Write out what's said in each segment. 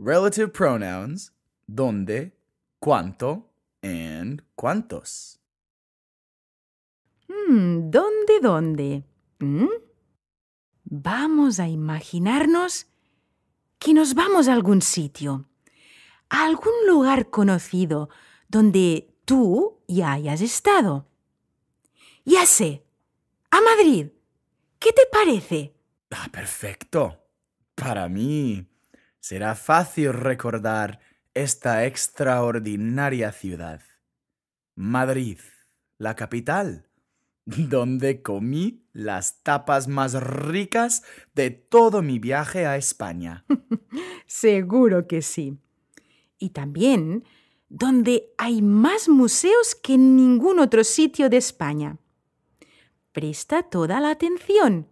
Relative pronouns, dónde, cuánto, and cuántos. Hmm, dónde? dónde hmm. Vamos a imaginarnos que nos vamos a algún sitio, a algún lugar conocido donde tú ya hayas estado. Ya sé, a Madrid. ¿Qué te parece? Ah, perfecto. Para mí, será fácil recordar esta extraordinaria ciudad. Madrid, la capital, donde comí las tapas más ricas de todo mi viaje a España. Seguro que sí. Y también donde hay más museos que en ningún otro sitio de España. Presta toda la atención.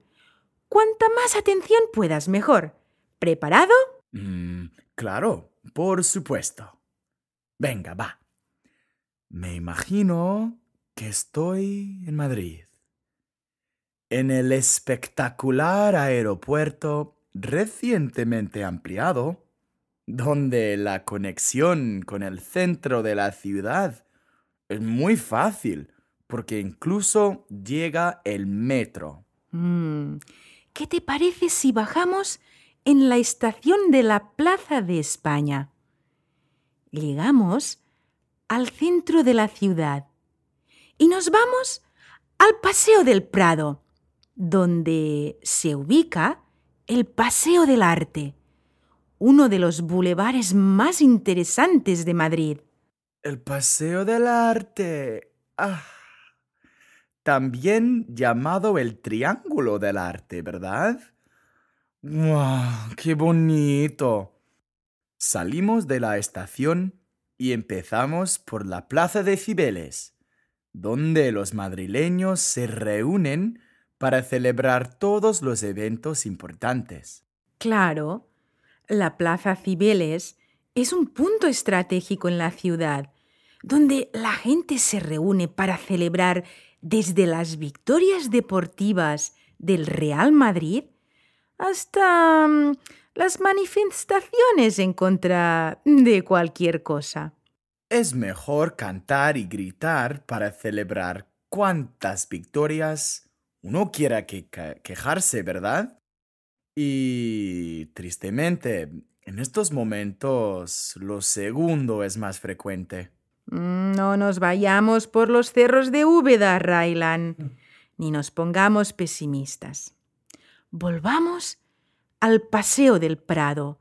Cuanta más atención puedas, mejor. ¿Preparado? Mm, claro, por supuesto. Venga, va. Me imagino que estoy en Madrid, en el espectacular aeropuerto recientemente ampliado, donde la conexión con el centro de la ciudad es muy fácil, porque incluso llega el metro. Mm, ¿Qué te parece si bajamos en la estación de la Plaza de España. Llegamos al centro de la ciudad y nos vamos al Paseo del Prado, donde se ubica el Paseo del Arte, uno de los bulevares más interesantes de Madrid. El Paseo del Arte. Ah. También llamado el Triángulo del Arte, ¿verdad? ¡Qué bonito! Salimos de la estación y empezamos por la Plaza de Cibeles, donde los madrileños se reúnen para celebrar todos los eventos importantes. Claro, la Plaza Cibeles es un punto estratégico en la ciudad, donde la gente se reúne para celebrar desde las victorias deportivas del Real Madrid hasta mm, las manifestaciones en contra de cualquier cosa. Es mejor cantar y gritar para celebrar cuantas victorias uno quiera que quejarse, ¿verdad? Y tristemente, en estos momentos lo segundo es más frecuente. Mm, no nos vayamos por los cerros de Úbeda, Raylan, ni nos pongamos pesimistas volvamos al Paseo del Prado,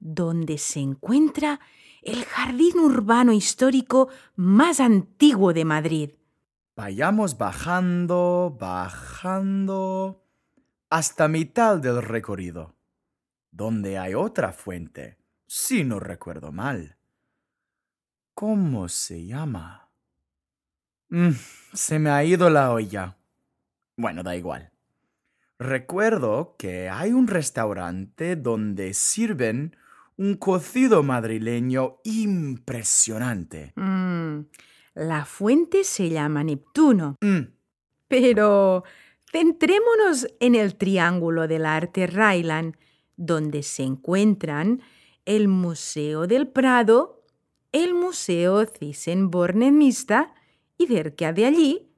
donde se encuentra el jardín urbano histórico más antiguo de Madrid. Vayamos bajando, bajando, hasta mitad del recorrido, donde hay otra fuente, si no recuerdo mal. ¿Cómo se llama? Mm, se me ha ido la olla. Bueno, da igual. Recuerdo que hay un restaurante donde sirven un cocido madrileño impresionante. Mm, la fuente se llama Neptuno. Mm. Pero centrémonos en el Triángulo del Arte Railand, donde se encuentran el Museo del Prado, el Museo Thyssen-Bornemisza y cerca de allí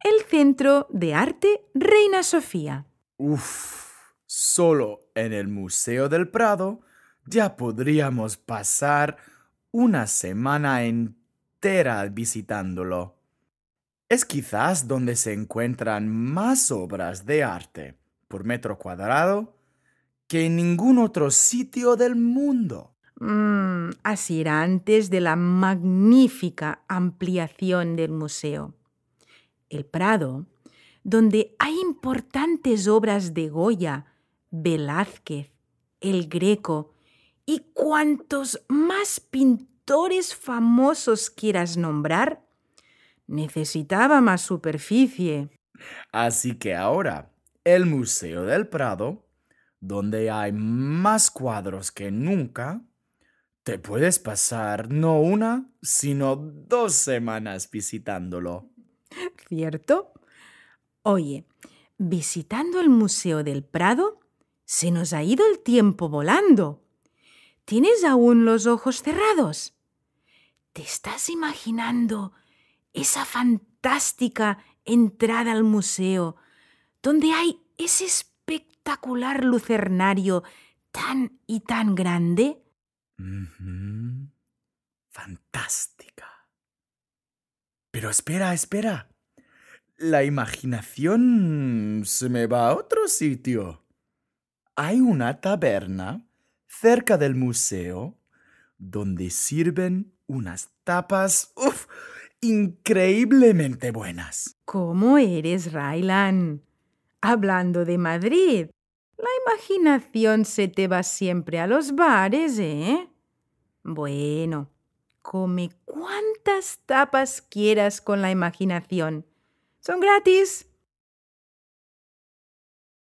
el Centro de Arte Reina Sofía. Uf, solo en el Museo del Prado ya podríamos pasar una semana entera visitándolo. Es quizás donde se encuentran más obras de arte por metro cuadrado que en ningún otro sitio del mundo. Mm, así era antes de la magnífica ampliación del museo. El Prado donde hay importantes obras de Goya, Velázquez, el Greco y cuantos más pintores famosos quieras nombrar, necesitaba más superficie. Así que ahora, el Museo del Prado, donde hay más cuadros que nunca, te puedes pasar no una, sino dos semanas visitándolo. ¿Cierto? Oye, visitando el Museo del Prado, se nos ha ido el tiempo volando. ¿Tienes aún los ojos cerrados? ¿Te estás imaginando esa fantástica entrada al museo, donde hay ese espectacular lucernario tan y tan grande? Fantástica. Pero espera, espera la imaginación se me va a otro sitio. Hay una taberna cerca del museo donde sirven unas tapas uf, increíblemente buenas. ¿Cómo eres, Rylan? Hablando de Madrid, la imaginación se te va siempre a los bares, ¿eh? Bueno, come cuantas tapas quieras con la imaginación son gratis.